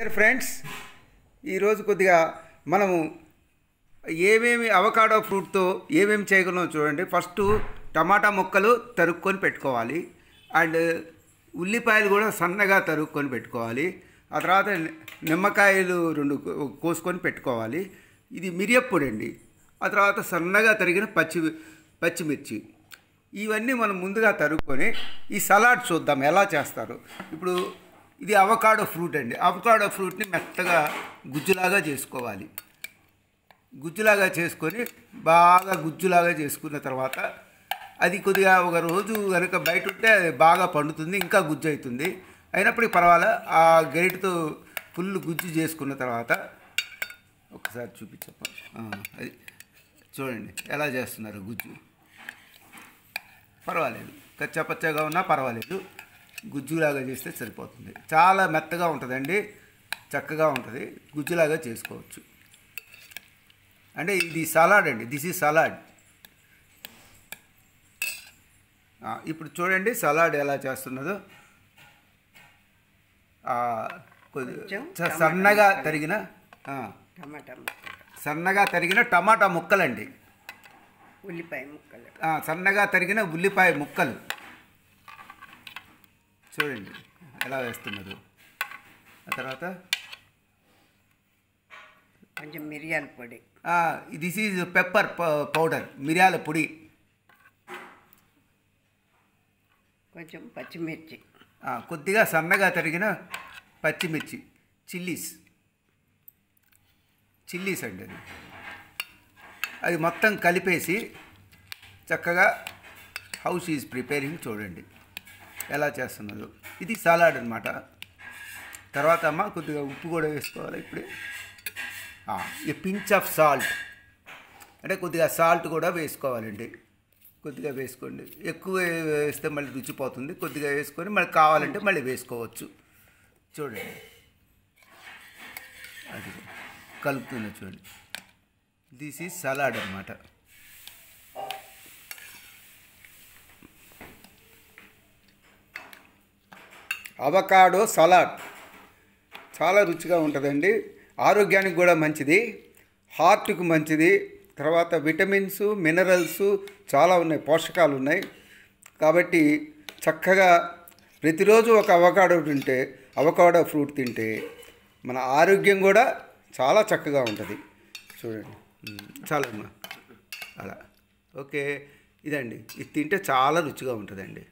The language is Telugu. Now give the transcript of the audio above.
డియర్ ఫ్రెండ్స్ ఈరోజు కొద్దిగా మనము ఏమేమి అవకాడో ఫ్రూట్తో ఏమేమి చేయగలం చూడండి ఫస్ట్ టమాటా మొక్కలు తరుక్కొని పెట్టుకోవాలి అండ్ ఉల్లిపాయలు కూడా సన్నగా తరుక్కొని పెట్టుకోవాలి ఆ తర్వాత నిమ్మకాయలు రెండు కోసుకొని పెట్టుకోవాలి ఇది మిరియప్పుడు అండి ఆ తర్వాత సన్నగా తరిగిన పచ్చి పచ్చిమిర్చి ఇవన్నీ మనం ముందుగా తరుక్కొని ఈ సలాడ్ చూద్దాం ఎలా చేస్తారు ఇప్పుడు ఇది అవకాడో ఫ్రూట్ అండి అవకాడో ఫ్రూట్ని మెత్తగా గుజ్జులాగా చేసుకోవాలి గుజ్జులాగా చేసుకొని బాగా గుజ్జులాగా చేసుకున్న తర్వాత అది కొద్దిగా ఒక రోజు కనుక బయట ఉంటే అది బాగా పండుతుంది ఇంకా గుజ్జు అవుతుంది అయినప్పటికీ పర్వాలే ఆ గరిటతో ఫుల్ గుజ్జు చేసుకున్న తర్వాత ఒకసారి చూపించప్ప అది చూడండి ఎలా చేస్తున్నారు గుజ్జు పర్వాలేదు కచ్చాపచ్చాగా పచ్చగా ఉన్నా పర్వాలేదు గుజ్జులాగా చేస్తే సరిపోతుంది చాలా మెత్తగా ఉంటుందండి చక్కగా ఉంటుంది గుజ్జులాగా చేసుకోవచ్చు అంటే ఇది సలాడ్ అండి దిస్ ఈజ్ సలాడ్ ఇప్పుడు చూడండి సలాడ్ ఎలా చేస్తున్నదో సన్నగా తరిగిన సన్నగా తరిగిన టమాటా ముక్కలండి ఉల్లిపాయ ముక్కలు సన్నగా తరిగిన ఉల్లిపాయ ముక్కలు చూడండి ఎలా వేస్తున్నారు ఆ తర్వాత కొంచెం మిరియాల పొడి దిస్ ఈజ్ పెప్పర్ పౌడర్ మిరియాల పొడి కొంచెం పచ్చిమిర్చి కొద్దిగా సన్నగా తరిగిన పచ్చిమిర్చి చిల్లీస్ చిల్లీస్ అండి అది అది మొత్తం కలిపేసి చక్కగా హౌస్ ఈజ్ ప్రిపేరింగ్ చూడండి ఎలా చేస్తున్నారు ఇది సలాడ్ అనమాట తర్వాత అమ్మ కొద్దిగా ఉప్పు కూడా వేసుకోవాలి ఇప్పుడు ఈ పించ్ ఆఫ్ సాల్ట్ అంటే కొద్దిగా సాల్ట్ కూడా వేసుకోవాలండి కొద్దిగా వేసుకోండి ఎక్కువ వేస్తే మళ్ళీ రుచిపోతుంది కొద్దిగా వేసుకొని మళ్ళీ కావాలంటే మళ్ళీ వేసుకోవచ్చు చూడండి అది కలుపుతున్నా చూడండి దిస్ ఈజ్ సలాడ్ అనమాట అవకాడో సలాడ్ చాలా రుచిగా ఉంటుందండి ఆరోగ్యానికి కూడా మంచిది హార్ట్కు మంచిది తర్వాత విటమిన్స్ మినరల్స్ చాలా ఉన్నాయి పోషకాలు ఉన్నాయి కాబట్టి చక్కగా ప్రతిరోజు ఒక అవకాడో తింటే అవకాడో ఫ్రూట్ తింటే మన ఆరోగ్యం కూడా చాలా చక్కగా ఉంటుంది చూడండి చాలా అలా ఓకే ఇదండి ఇది తింటే చాలా రుచిగా ఉంటుందండి